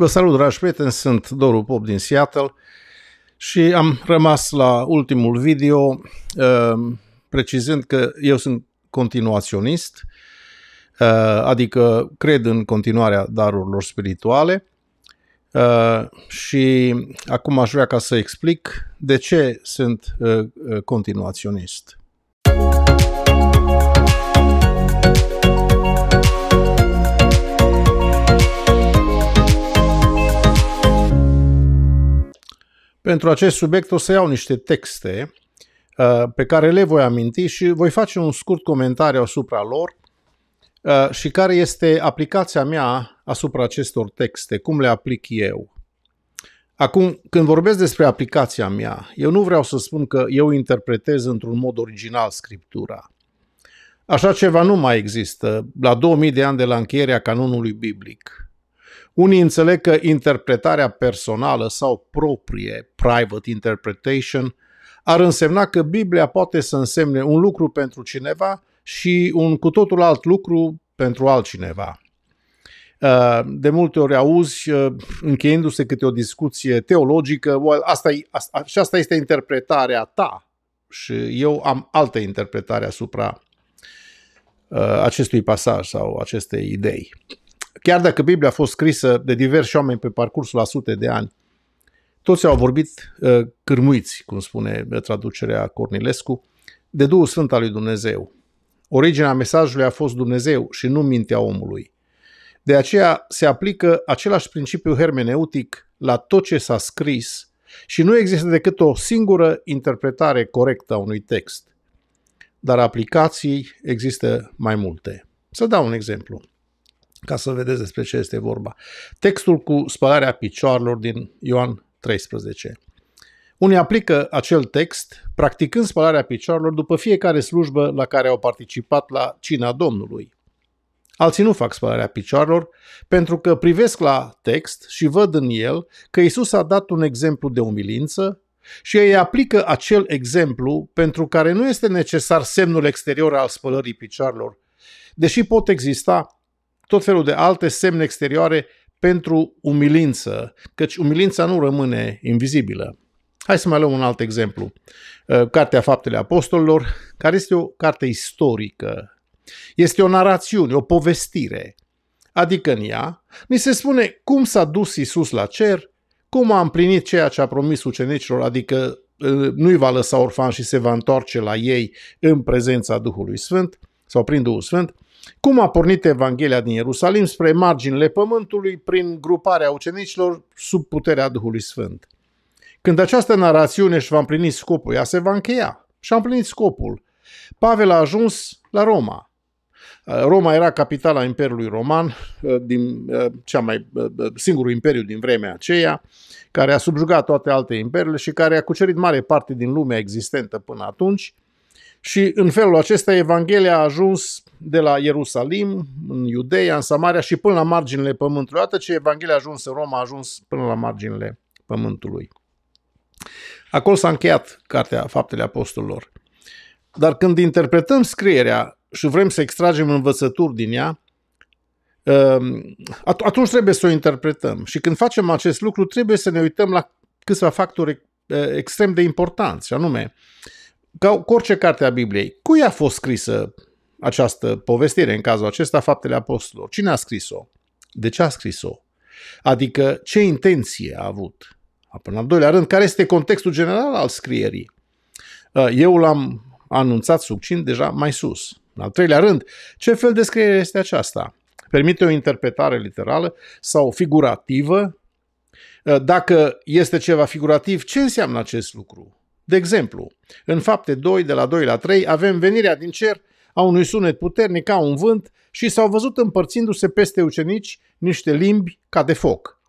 Vă salut, dragi prieteni, sunt Doru Pop din Seattle și am rămas la ultimul video ehm, precizând că eu sunt continuaționist, eh, adică cred în continuarea darurilor spirituale eh, și acum aș vrea ca să explic de ce sunt eh, continuaționist. Pentru acest subiect o să iau niște texte uh, pe care le voi aminti și voi face un scurt comentariu asupra lor uh, și care este aplicația mea asupra acestor texte, cum le aplic eu. Acum, când vorbesc despre aplicația mea, eu nu vreau să spun că eu interpretez într-un mod original scriptura. Așa ceva nu mai există la 2000 de ani de la încheierea canonului biblic. Unii înțeleg că interpretarea personală sau proprie, private interpretation, ar însemna că Biblia poate să însemne un lucru pentru cineva și un cu totul alt lucru pentru altcineva. Uh, de multe ori auzi, uh, încheiindu-se câte o discuție teologică, well, asta e, asta, și asta este interpretarea ta și eu am altă interpretare asupra uh, acestui pasaj sau acestei idei. Chiar dacă Biblia a fost scrisă de diversi oameni pe parcursul a sute de ani, toți au vorbit uh, cârmuiți, cum spune uh, traducerea Cornilescu, de Duhul Sfânt al lui Dumnezeu. Originea mesajului a fost Dumnezeu și nu mintea omului. De aceea se aplică același principiu hermeneutic la tot ce s-a scris și nu există decât o singură interpretare corectă a unui text. Dar aplicații există mai multe. Să dau un exemplu ca să vedeți despre ce este vorba. Textul cu spălarea picioarelor din Ioan 13. Unii aplică acel text practicând spălarea picioarelor după fiecare slujbă la care au participat la cina Domnului. Alții nu fac spălarea picioarelor pentru că privesc la text și văd în el că Isus a dat un exemplu de umilință și ei aplică acel exemplu pentru care nu este necesar semnul exterior al spălării picioarelor, deși pot exista tot felul de alte semne exterioare pentru umilință, căci umilința nu rămâne invizibilă. Hai să mai luăm un alt exemplu. Uh, Cartea Faptele Apostolilor, care este o carte istorică. Este o narațiune, o povestire. Adică în ea, ni se spune cum s-a dus Isus la cer, cum a împlinit ceea ce a promis ucenicilor, adică uh, nu-i va lăsa orfan și se va întoarce la ei în prezența Duhului Sfânt sau prin Duhul Sfânt, cum a pornit Evanghelia din Ierusalim spre marginile pământului prin gruparea ucenicilor sub puterea Duhului Sfânt. Când această narațiune își va împlini scopul, ea se va încheia și a împlinit scopul. Pavel a ajuns la Roma. Uh, Roma era capitala Imperiului Roman, uh, din uh, cea mai, singurul imperiu din vremea aceea, care a subjugat toate alte imperiile și care a cucerit mare parte din lumea existentă până atunci – și în felul acesta Evanghelia a ajuns de la Ierusalim, în Iudeia, în Samaria și până la marginile pământului. Atât ce Evanghelia a ajuns în Roma, a ajuns până la marginile pământului. Acolo s-a încheiat cartea Faptele Apostolilor. Dar când interpretăm scrierea și vrem să extragem învățături din ea, um, atunci trebuie să o interpretăm. Și când facem acest lucru, trebuie să ne uităm la câțiva factori uh, extrem de importanți, și anume, ca cu orice carte a Bibliei, cui a fost scrisă această povestire, în cazul acesta, Faptele Apostolilor? Cine a scris-o? De ce a scris-o? Adică ce intenție a avut? Până al doilea rând, care este contextul general al scrierii? Uh, eu l-am anunțat succint deja mai sus. În al treilea rând, ce fel de scriere este aceasta? Permite o interpretare literală sau figurativă? Uh, dacă este ceva figurativ, ce înseamnă acest lucru? De exemplu, în fapte 2 de la 2 la 3 avem venirea din cer a unui sunet puternic ca un vânt și s-au văzut împărțindu-se peste ucenici niște limbi ca de foc.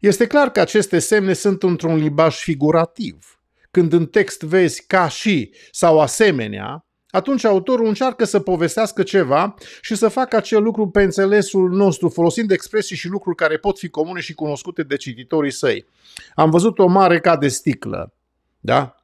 Este clar că aceste semne sunt într-un limbaj figurativ. Când în text vezi ca și sau asemenea, atunci autorul încearcă să povestească ceva și să facă acel lucru pe înțelesul nostru, folosind expresii și lucruri care pot fi comune și cunoscute de cititorii săi. Am văzut o mare ca de sticlă, da?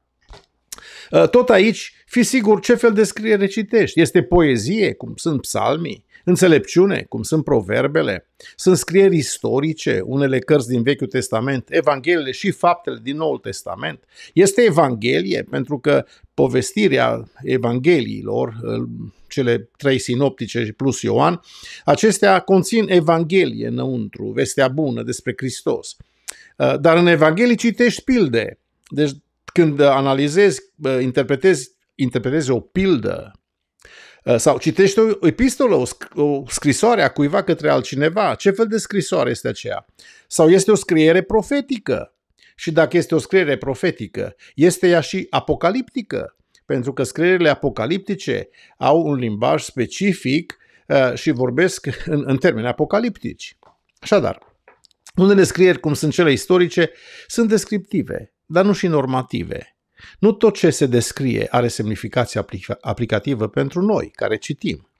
Uh, tot aici, fi sigur ce fel de scriere citești. Este poezie, cum sunt psalmii, înțelepciune, cum sunt proverbele, sunt scrieri istorice, unele cărți din Vechiul Testament, Evangheliile și faptele din Noul Testament. Este Evanghelie, pentru că povestirea Evangheliilor, uh, cele trei sinoptice plus Ioan, acestea conțin Evanghelie înăuntru, vestea bună despre Hristos. Uh, dar în Evanghelie citești pilde, deci când uh, analizezi, uh, interpretezi, interpretezi o pildă uh, sau citești o epistolă, o, scrisoare a cuiva către altcineva, ce fel de scrisoare este aceea? Sau este o scriere profetică? Și dacă este o scriere profetică, este ea și apocaliptică? Pentru că scrierile apocaliptice au un limbaj specific și vorbesc în, în termeni apocaliptici. Așadar, unele scrieri, cum sunt cele istorice, sunt descriptive, dar nu și normative. Nu tot ce se descrie are semnificație aplicativă pentru noi, care citim.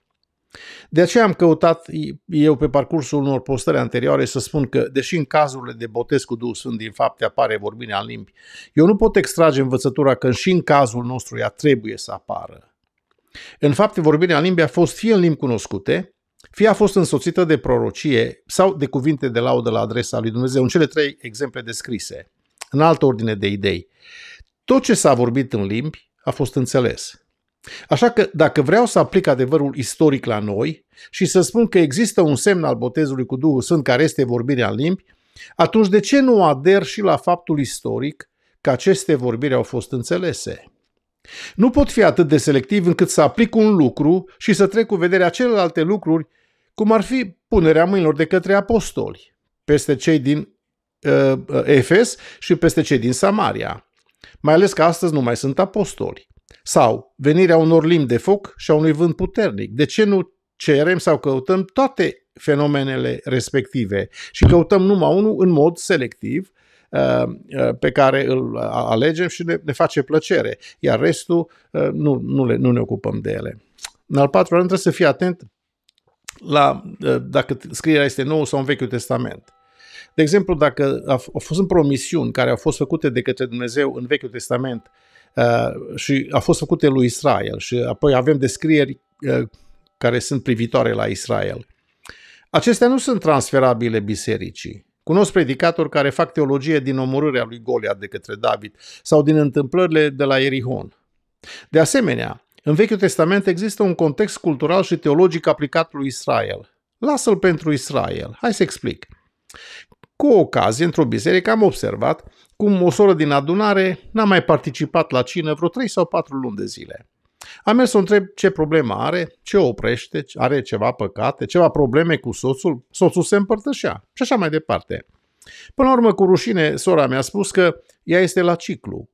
De aceea am căutat eu pe parcursul unor postări anterioare să spun că, deși în cazurile de botez cu Duhul Sfânt din fapte apare vorbirea în limbi, eu nu pot extrage învățătura că și în cazul nostru ea trebuie să apară. În fapte, vorbirea în limbi a fost fie în limbi cunoscute, fie a fost însoțită de prorocie sau de cuvinte de laudă la adresa lui Dumnezeu, în cele trei exemple descrise, în altă ordine de idei. Tot ce s-a vorbit în limbi a fost înțeles. Așa că, dacă vreau să aplic adevărul istoric la noi și să spun că există un semn al botezului cu Duhul Sfânt care este vorbirea în limbi, atunci de ce nu ader și la faptul istoric că aceste vorbiri au fost înțelese? Nu pot fi atât de selectiv încât să aplic un lucru și să trec cu vederea celelalte lucruri, cum ar fi punerea mâinilor de către apostoli peste cei din uh, uh, Efes și peste cei din Samaria, mai ales că astăzi nu mai sunt apostoli. Sau venirea unor limbi de foc și a unui vânt puternic. De ce nu cerem sau căutăm toate fenomenele respective și căutăm numai unul în mod selectiv Uh, uh, pe care îl alegem și ne, ne face plăcere, iar restul uh, nu, nu, le, nu ne ocupăm de ele. În al patrulea rând, trebuie să fii atent la dacă scrierea este nouă sau în Vechiul Testament. De exemplu, dacă au fost promisiuni care au fost făcute de către Dumnezeu în Vechiul Testament și au fost făcute lui Israel și apoi avem descrieri care sunt privitoare la Israel, acestea nu sunt transferabile bisericii. Cunosc predicatori care fac teologie din omorârea lui Goliat de către David sau din întâmplările de la Erihon. De asemenea, în Vechiul Testament există un context cultural și teologic aplicat lui Israel. Lasă-l pentru Israel. Hai să explic. Cu o ocazie, într-o biserică, am observat cum o soră din adunare n-a mai participat la cină vreo 3 sau 4 luni de zile. Am mers să o întreb ce problemă are, ce oprește, are ceva păcate, ceva probleme cu soțul, soțul se împărtășea și așa mai departe. Până la urmă, cu rușine, sora mi-a spus că ea este la ciclu.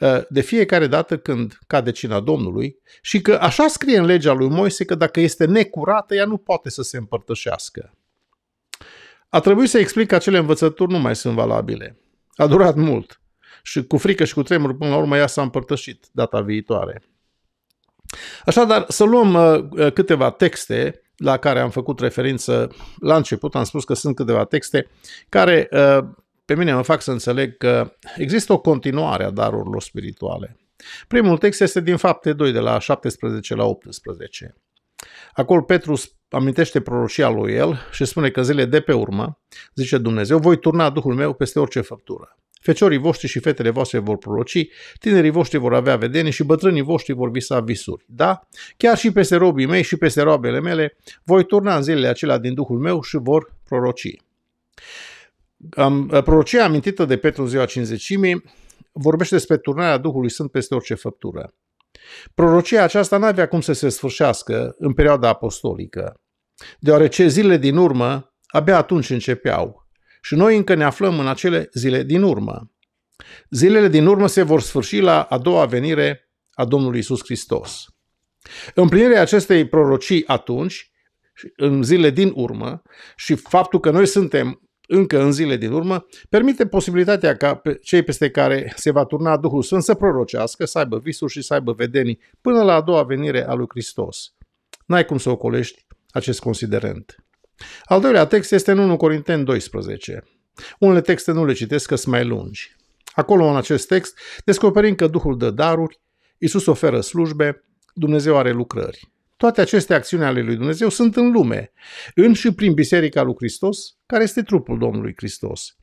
Ă, de fiecare dată când cade cina Domnului și că așa scrie în legea lui Moise că dacă este necurată, ea nu poate să se împărtășească. A trebuit să explic că acele învățături nu mai sunt valabile. A durat mult și cu frică și cu tremur până la urmă ea s-a împărtășit data viitoare. Așadar, să luăm uh, uh, câteva texte la care am făcut referință la început. Am spus că sunt câteva texte care uh, pe mine mă fac să înțeleg că există o continuare a darurilor spirituale. Primul text este din fapte 2, de la 17 la 18. Acolo Petru amintește prorocia lui el și spune că zile de pe urmă, zice Dumnezeu, voi turna Duhul meu peste orice făptură. Feciorii voștri și fetele voastre vor proroci, tinerii voștri vor avea vedenie și bătrânii voștri vor visa visuri. Da? Chiar și peste robii mei și peste roabele mele voi turna în zilele acelea din Duhul meu și vor proroci. Ă, prorocia amintită de Petru ziua cinzecimii vorbește despre turnarea Duhului Sfânt peste orice făptură. Prorocia aceasta n-avea cum să se sfârșească în perioada apostolică, deoarece zilele din urmă abia atunci începeau, și noi încă ne aflăm în acele zile din urmă. Zilele din urmă se vor sfârși la a doua venire a Domnului Isus Hristos. Împlinirea acestei prorocii atunci, în zile din urmă, și faptul că noi suntem încă în zile din urmă, permite posibilitatea ca cei peste care se va turna Duhul Sfânt să prorocească, să aibă visuri și să aibă vedenii până la a doua venire a lui Hristos. N-ai cum să ocolești acest considerent. Al doilea text este în 1 Corinteni 12. Unele texte nu le citesc că sunt mai lungi. Acolo, în acest text, descoperim că Duhul dă daruri, Isus oferă slujbe, Dumnezeu are lucrări. Toate aceste acțiuni ale lui Dumnezeu sunt în lume, în și prin Biserica lui Hristos, care este trupul Domnului Hristos.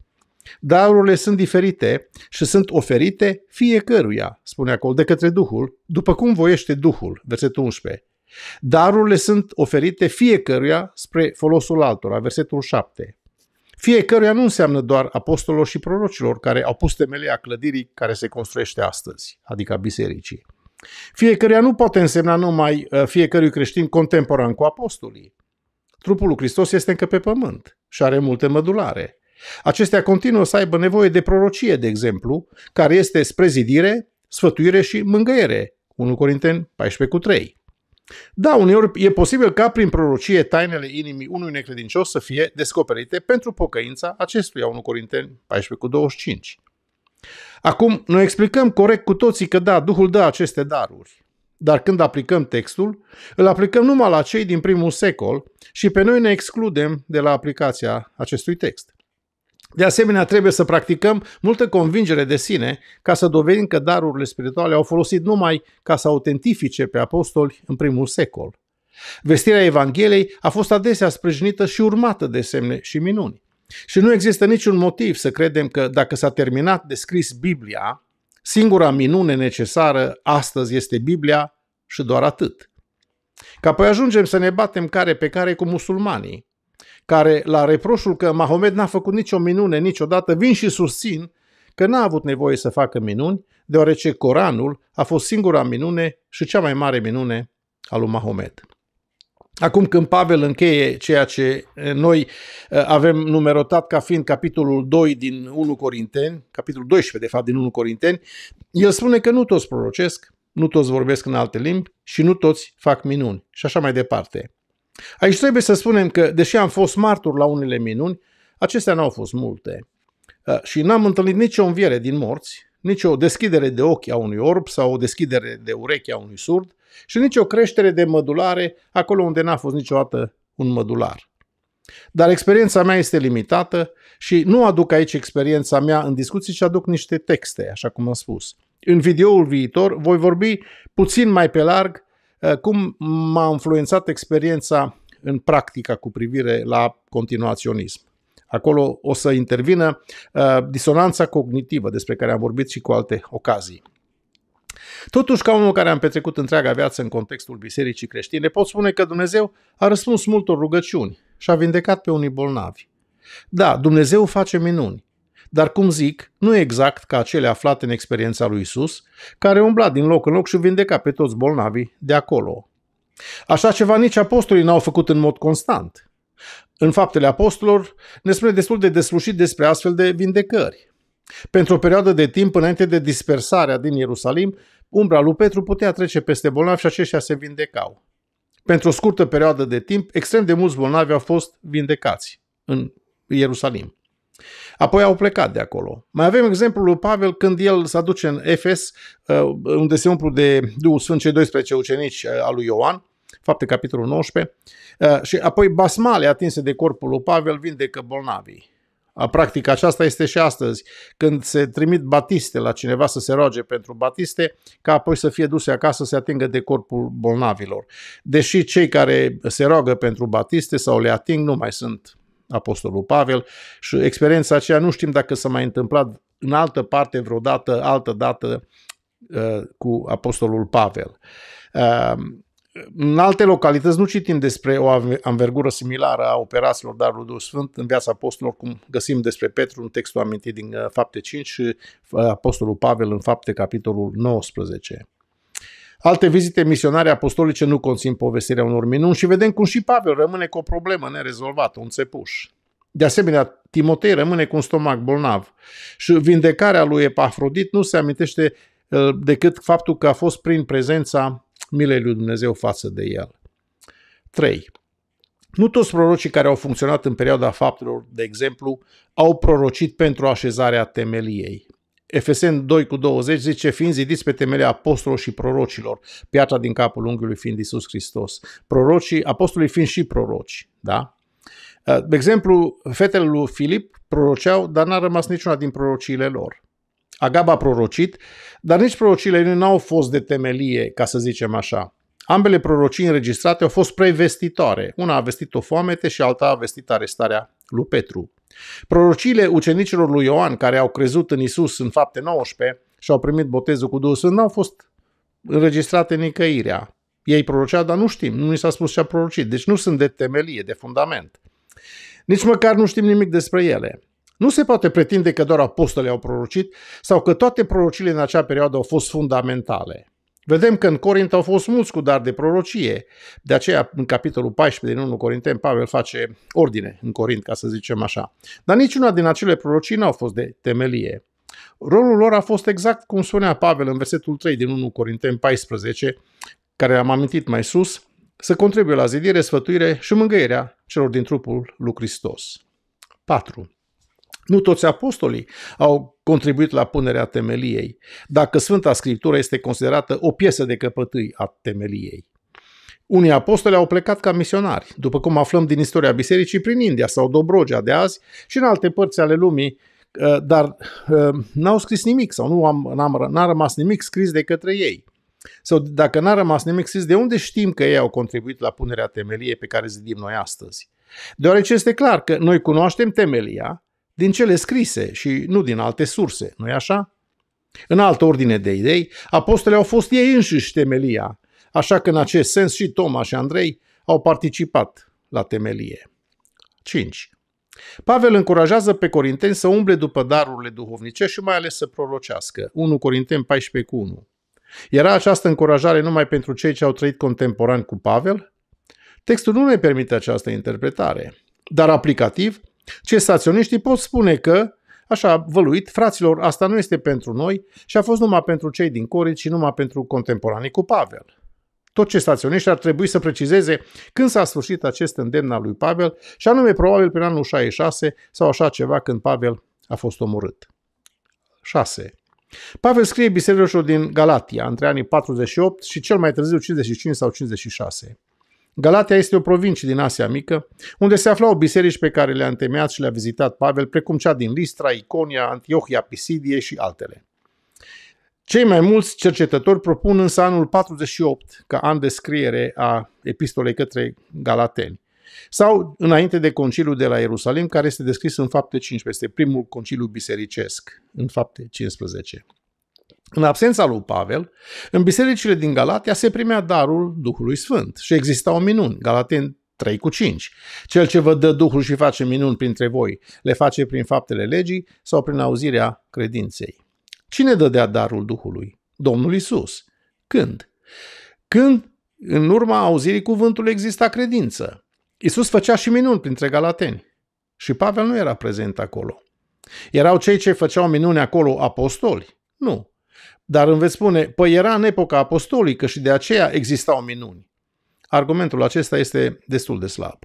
Darurile sunt diferite și sunt oferite fiecăruia, spune acolo, de către Duhul, după cum voiește Duhul, versetul 11. Darurile sunt oferite fiecăruia spre folosul altora, versetul 7. Fiecăruia nu înseamnă doar apostolilor și prorocilor care au pus temelia clădirii care se construiește astăzi, adică a bisericii. Fiecăruia nu poate însemna numai uh, fiecărui creștin contemporan cu apostolii. Trupul lui Hristos este încă pe pământ și are multe mădulare. Acestea continuă să aibă nevoie de prorocie, de exemplu, care este spre zidire, sfătuire și mângâiere, 1 Corinteni 14 cu 3. Da, uneori e posibil ca prin prorocie tainele inimii unui necredincios să fie descoperite pentru pocăința acestuia, 1 Corinteni 14 cu 25. Acum, noi explicăm corect cu toții că da, Duhul dă aceste daruri, dar când aplicăm textul, îl aplicăm numai la cei din primul secol și pe noi ne excludem de la aplicația acestui text. De asemenea, trebuie să practicăm multă convingere de sine ca să dovedim că darurile spirituale au folosit numai ca să autentifice pe apostoli în primul secol. Vestirea Evangheliei a fost adesea sprijinită și urmată de semne și minuni. Și nu există niciun motiv să credem că dacă s-a terminat de scris Biblia, singura minune necesară astăzi este Biblia și doar atât. Ca apoi ajungem să ne batem care pe care cu musulmanii, care, la reproșul că Mahomet n-a făcut nicio minune niciodată, vin și susțin că n-a avut nevoie să facă minuni, deoarece Coranul a fost singura minune și cea mai mare minune a lui Mahomet. Acum când Pavel încheie ceea ce eh, noi eh, avem numerotat ca fiind capitolul 2 din 1 Corinteni, capitolul 12 de fapt din 1 Corinteni, el spune că nu toți prorocesc, nu toți vorbesc în alte limbi și nu toți fac minuni și așa mai departe. Aici trebuie să spunem că, deși am fost martur la unele minuni, acestea n-au fost multe. Și n-am întâlnit nicio înviere din morți, nicio deschidere de ochi a unui orb sau o deschidere de ureche a unui surd și nicio creștere de mădulare acolo unde n-a fost niciodată un mădular. Dar experiența mea este limitată și nu aduc aici experiența mea în discuții, ci aduc niște texte, așa cum am spus. În videoul viitor voi vorbi puțin mai pe larg Eh, cum m-a influențat experiența în practica cu privire la continuaționism. Acolo o să intervină eh, disonanța cognitivă despre care am vorbit și cu alte ocazii. Totuși, ca unul care am petrecut întreaga viață în contextul bisericii creștine, pot spune că Dumnezeu a răspuns multor rugăciuni și a vindecat pe unii bolnavi. Da, Dumnezeu face minuni, dar cum zic, nu exact ca acele aflate în experiența lui Isus, care umbla din loc în loc și vindeca pe toți bolnavii de acolo. Așa ceva nici apostolii n-au făcut în mod constant. În faptele apostolilor ne spune destul de deslușit despre astfel de vindecări. Pentru o perioadă de timp înainte de dispersarea din Ierusalim, umbra lui Petru putea trece peste bolnavi și aceștia se vindecau. Pentru o scurtă perioadă de timp, extrem de mulți bolnavi au fost vindecați în Ierusalim. Apoi au plecat de acolo. Mai avem exemplul lui Pavel când el se duce în Efes, uh, unde se umplu de Duhul Sfânt cei 12 ucenici uh, al lui Ioan, fapte capitolul 19, uh, și apoi basmale atinse de corpul lui Pavel vindecă bolnavii. Practic, aceasta este și astăzi, când se trimit batiste la cineva să se roage pentru batiste, ca apoi să fie duse acasă să se atingă de corpul bolnavilor. Deși cei care se roagă pentru batiste sau le ating nu mai sunt Apostolul Pavel și experiența aceea nu știm dacă s-a mai întâmplat în altă parte vreodată, altă dată uh, cu Apostolul Pavel. Uh, în alte localități nu citim despre o anvergură similară a operațiilor Darului Duhului Sfânt în viața apostolilor, cum găsim despre Petru în textul amintit din uh, Fapte 5 și Apostolul Pavel în Fapte capitolul 19. Alte vizite misionare apostolice nu conțin povestirea unor minuni și vedem cum și Pavel rămâne cu o problemă nerezolvată, un țepuș. De asemenea, Timotei rămâne cu un stomac bolnav și vindecarea lui Epafrodit nu se amintește ă, decât faptul că a fost prin prezența milei lui Dumnezeu față de el. 3. Nu toți prorocii care au funcționat în perioada faptelor, de exemplu, au prorocit pentru așezarea temeliei. Efesen 2 cu 20 zice, fiind zidiți pe temele apostolilor și prorocilor, piatra din capul unghiului fiind Isus Hristos. Prorocii, apostolii fiind și proroci, da? Ă, de exemplu, fetele lui Filip proroceau, dar n-a rămas niciuna din prorociile lor. Agaba a prorocit, dar nici prorociile lui n-au fost de temelie, ca să zicem așa. Ambele prorocii înregistrate au fost prevestitoare. Una a vestit o foamete și alta a vestit arestarea lui Petru. Prorociile ucenicilor lui Ioan care au crezut în Isus în fapte 19 și au primit botezul cu Duhul Sfânt n-au fost înregistrate nicăirea. Ei proroceau, dar nu știm, nu ni s-a spus ce a prorocit, deci nu sunt de temelie, de fundament. Nici măcar nu știm nimic despre ele. Nu se poate pretinde că doar apostolii au prorocit sau că toate prorocile în acea perioadă au fost fundamentale. Vedem că în Corint au fost mulți cu dar de prorocie. De aceea, în capitolul 14 din 1 Corinteni, Pavel face ordine în Corint, ca să zicem așa. Dar niciuna din acele prorocii nu au fost de temelie. Rolul lor a fost exact cum spunea Pavel în versetul 3 din 1 Corinteni 14, care am amintit mai sus, să contribuie la zidire, sfătuire și mângâierea celor din trupul lui Hristos. 4. Nu toți apostolii au contribuit la punerea temeliei, dacă Sfânta Scriptură este considerată o piesă de căpătâi a temeliei. Unii apostoli au plecat ca misionari, după cum aflăm din istoria bisericii prin India sau Dobrogea de azi și în alte părți ale lumii, ă, dar ă, n-au scris nimic sau nu am, n-am, n-a rămas nimic scris de către ei. Sau dacă n-a rămas nimic scris, de unde știm că ei au contribuit la punerea temeliei pe care zidim noi astăzi? Deoarece este clar că noi cunoaștem temelia, din cele scrise și nu din alte surse, nu-i așa? În altă ordine de idei, apostolii au fost ei înșiși temelia, așa că în acest sens și Toma și Andrei au participat la temelie. 5. Pavel încurajează pe corinteni să umble după darurile duhovnice și mai ales să prorocească. 1 Corinteni 14 cu 1. Era această încurajare numai pentru cei ce au trăit contemporan cu Pavel? Textul nu ne permite această interpretare, dar aplicativ – Cesaționiștii pot spune că, așa văluit, fraților, asta nu este pentru noi și a fost numai pentru cei din Corint și numai pentru contemporanii cu Pavel. Tot ce staționiști ar trebui să precizeze când s-a sfârșit acest îndemn al lui Pavel și anume probabil prin anul 66 sau așa ceva când Pavel a fost omorât. 6. Pavel scrie bisericilor din Galatia între anii 48 și cel mai târziu 55 sau 56. Galatia este o provincie din Asia Mică, unde se aflau biserici pe care le-a întemeiat și le-a vizitat Pavel, precum cea din Listra, Iconia, Antiohia, Pisidie și altele. Cei mai mulți cercetători propun însă anul 48 ca an de scriere a epistolei către galateni sau înainte de conciliul de la Ierusalim, care este descris în fapte 15, primul conciliu bisericesc, în fapte 15. În absența lui Pavel, în bisericile din Galatia se primea darul Duhului Sfânt și exista o minuni, Galaten 3 cu 5. Cel ce vă dă Duhul și face minuni printre voi, le face prin faptele legii sau prin auzirea credinței. Cine dădea darul Duhului? Domnul Isus. Când? Când în urma auzirii cuvântului exista credință. Isus făcea și minuni printre galateni. Și Pavel nu era prezent acolo. Erau cei ce făceau minuni acolo apostoli? Nu. Dar îmi veți spune, păi era în epoca apostolică și de aceea existau minuni. Argumentul acesta este destul de slab.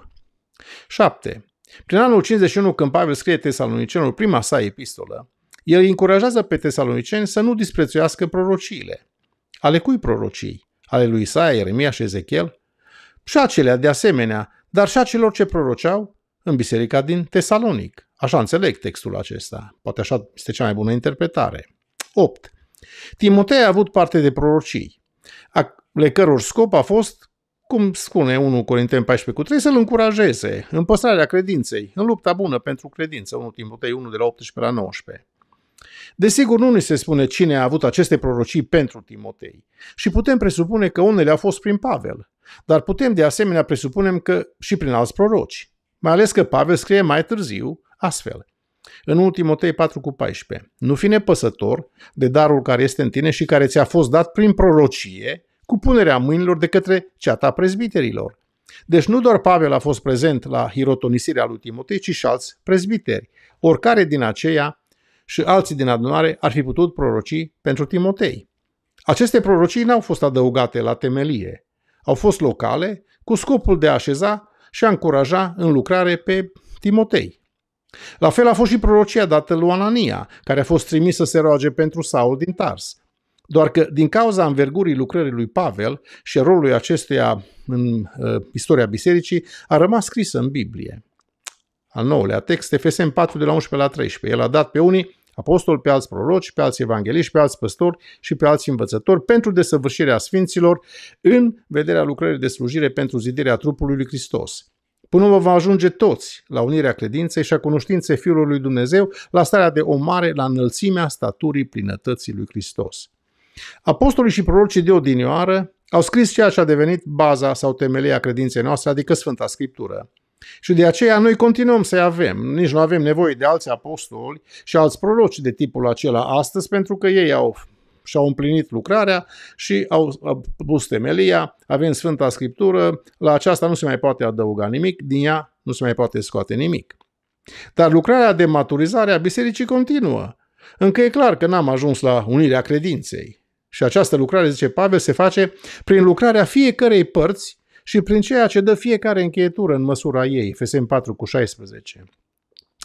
7. Prin anul 51, când Pavel scrie tesalonicenul prima sa epistolă, el încurajează pe tesaloniceni să nu disprețuiască prorociile. Ale cui prorocii? Ale lui Isaia, Ieremia și Ezechiel? Și acelea de asemenea, dar și acelor ce proroceau în biserica din Tesalonic. Așa înțeleg textul acesta. Poate așa este cea mai bună interpretare. 8. Timotei a avut parte de prorocii, ale căror scop a fost cum spune 1 Corinteni 14 cu 3, să-l încurajeze în păstrarea credinței, în lupta bună pentru credință, 1 Timotei 1 de la 18 la 19. Desigur, nu ni se spune cine a avut aceste prorocii pentru Timotei și putem presupune că unele au fost prin Pavel, dar putem de asemenea presupunem că și prin alți proroci, mai ales că Pavel scrie mai târziu astfel. În 1 Timotei 4 cu 14. Nu fi nepăsător de darul care este în tine și care ți-a fost dat prin prorocie cu punerea mâinilor de către ceata prezbiterilor. Deci nu doar Pavel a fost prezent la hirotonisirea lui Timotei, ci și alți prezbiteri. Oricare din aceia și alții din adunare ar fi putut proroci pentru Timotei. Aceste prorocii n-au fost adăugate la temelie. Au fost locale cu scopul de a așeza și a încuraja în lucrare pe Timotei. La fel a fost și prorocia dată lui Anania, care a fost trimis să se roage pentru Saul din Tars. Doar că din cauza învergurii lucrării lui Pavel și rolului acestuia în uh, istoria bisericii, a rămas scrisă în Biblie. Al nouălea text, Efesem 4 de la 11 la 13. El a dat pe unii apostol, pe alți proroci, pe alți evangeliști, pe alți păstori și pe alți învățători pentru desăvârșirea sfinților în vederea lucrării de slujire pentru zidirea trupului lui Hristos până vă va ajunge toți la unirea credinței și a cunoștinței Fiului lui Dumnezeu, la starea de om mare, la înălțimea staturii plinătății lui Hristos. Apostolii și prorocii de odinioară au scris ceea ce a devenit baza sau temelia credinței noastre, adică Sfânta Scriptură. Și de aceea noi continuăm să-i avem. Nici nu avem nevoie de alți apostoli și alți proroci de tipul acela astăzi, pentru că ei au și-au împlinit lucrarea și au pus temelia, avem Sfânta Scriptură, la aceasta nu se mai poate adăuga nimic, din ea nu se mai poate scoate nimic. Dar lucrarea de maturizare a bisericii continuă. Încă e clar că n-am ajuns la unirea credinței. Și această lucrare, zice Pavel, se face prin lucrarea fiecărei părți și prin ceea ce dă fiecare încheietură în măsura ei, Fesem 4 cu 16.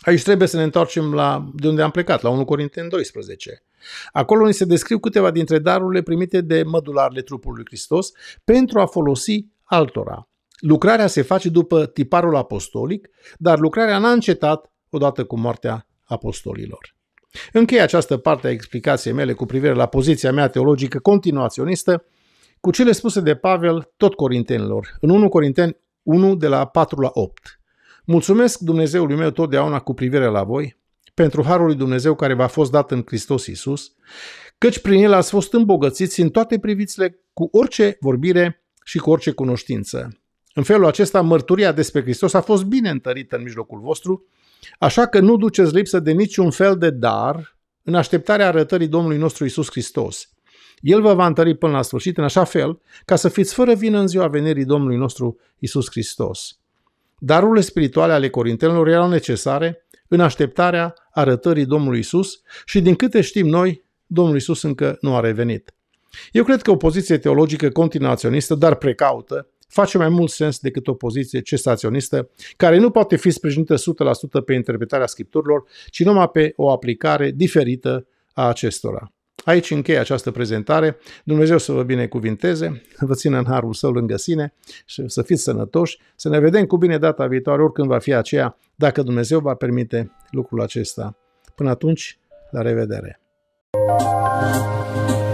Aici trebuie să ne întoarcem la, de unde am plecat, la 1 Corinteni 12. Acolo ni se descriu câteva dintre darurile primite de mădularele trupului lui Hristos pentru a folosi altora. Lucrarea se face după tiparul apostolic, dar lucrarea n-a încetat odată cu moartea apostolilor. Închei această parte a explicației mele cu privire la poziția mea teologică continuaționistă cu cele spuse de Pavel tot corintenilor, în 1 Corinteni 1 de la 4 la 8. Mulțumesc Dumnezeului meu totdeauna cu privire la voi, pentru harul lui Dumnezeu care v-a fost dat în Hristos Isus, căci prin el ați fost îmbogățiți în toate privițile cu orice vorbire și cu orice cunoștință. În felul acesta, mărturia despre Hristos a fost bine întărită în mijlocul vostru, așa că nu duceți lipsă de niciun fel de dar în așteptarea arătării Domnului nostru Isus Hristos. El vă va întări până la sfârșit în așa fel ca să fiți fără vină în ziua venirii Domnului nostru Isus Hristos. Darurile spirituale ale corintenilor erau necesare în așteptarea arătării Domnului Isus și din câte știm noi, Domnul Isus încă nu a revenit. Eu cred că o poziție teologică continuaționistă, dar precaută, face mai mult sens decât o poziție cesaționistă, care nu poate fi sprijinită 100% pe interpretarea scripturilor, ci numai pe o aplicare diferită a acestora. Aici încheie această prezentare. Dumnezeu să vă binecuvinteze, vă țină în harul său lângă sine și să fiți sănătoși. Să ne vedem cu bine data viitoare, oricând va fi aceea, dacă Dumnezeu va permite lucrul acesta. Până atunci, la revedere! thank you